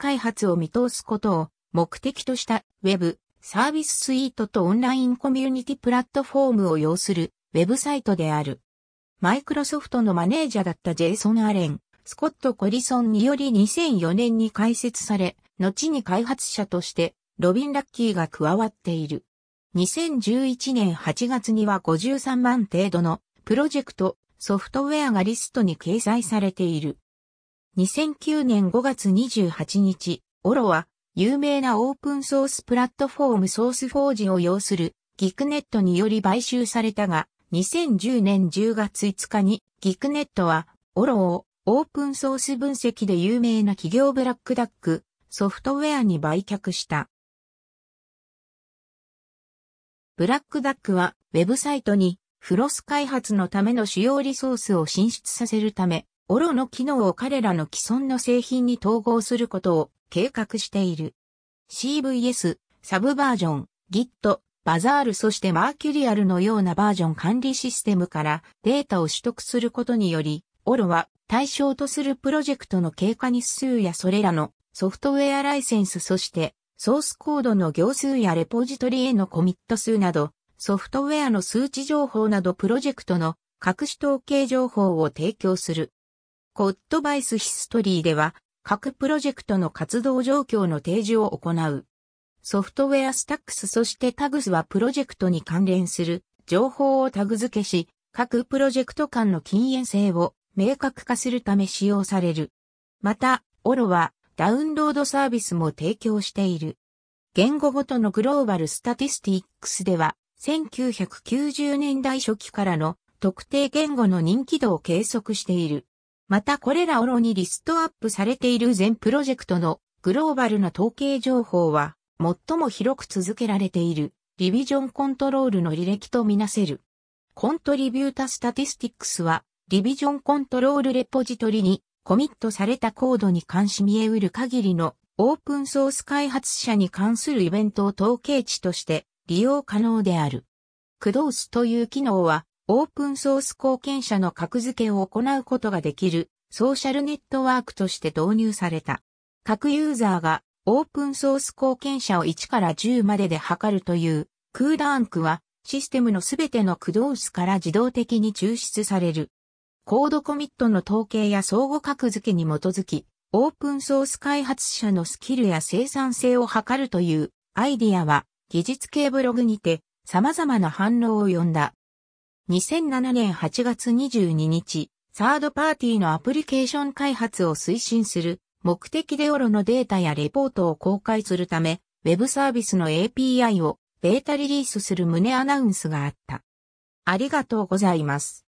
開発を見通すことを目的とした Web サービススイートとオンラインコミュニティプラットフォームを要するウェブサイトである。マイクロソフトのマネージャーだったジェイソン・アレン、スコット・コリソンにより2004年に開設され、後に開発者としてロビン・ラッキーが加わっている。2011年8月には53万程度のプロジェクト、ソフトウェアがリストに掲載されている。2009年5月28日、オロは、有名なオープンソースプラットフォームソースフォージを要するギクネットにより買収されたが、2010年10月5日にギクネットはオロをオープンソース分析で有名な企業ブラックダックソフトウェアに売却した。ブラックダックはウェブサイトにフロス開発のための主要リソースを進出させるためオロの機能を彼らの既存の製品に統合することを計画している。CVS、サブバージョン、Git、バザールそしてマーキュリアルのようなバージョン管理システムからデータを取得することにより、オロは対象とするプロジェクトの経過日数やそれらのソフトウェアライセンスそしてソースコードの行数やレポジトリへのコミット数などソフトウェアの数値情報などプロジェクトの各種統計情報を提供する。コッドバイスヒストリーでは、各プロジェクトの活動状況の提示を行う。ソフトウェアスタックスそしてタグスはプロジェクトに関連する情報をタグ付けし、各プロジェクト間の禁煙性を明確化するため使用される。また、オロはダウンロードサービスも提供している。言語ごとのグローバルスタティスティックスでは、1990年代初期からの特定言語の人気度を計測している。またこれらオにリストアップされている全プロジェクトのグローバルな統計情報は最も広く続けられているリビジョンコントロールの履歴とみなせる。コントリビュータスタティスティックスはリビジョンコントロールレポジトリにコミットされたコードに関し見えうる限りのオープンソース開発者に関するイベントを統計値として利用可能である。クドースという機能はオープンソース貢献者の格付けを行うことができるソーシャルネットワークとして導入された。各ユーザーがオープンソース貢献者を1から10までで測るというクーダーンクはシステムのすべての駆動数から自動的に抽出される。コードコミットの統計や相互格付けに基づき、オープンソース開発者のスキルや生産性を測るというアイディアは技術系ブログにて様々な反応を呼んだ。2007年8月22日、サードパーティーのアプリケーション開発を推進する目的でオロのデータやレポートを公開するため、ウェブサービスの API をベータリリースする旨アナウンスがあった。ありがとうございます。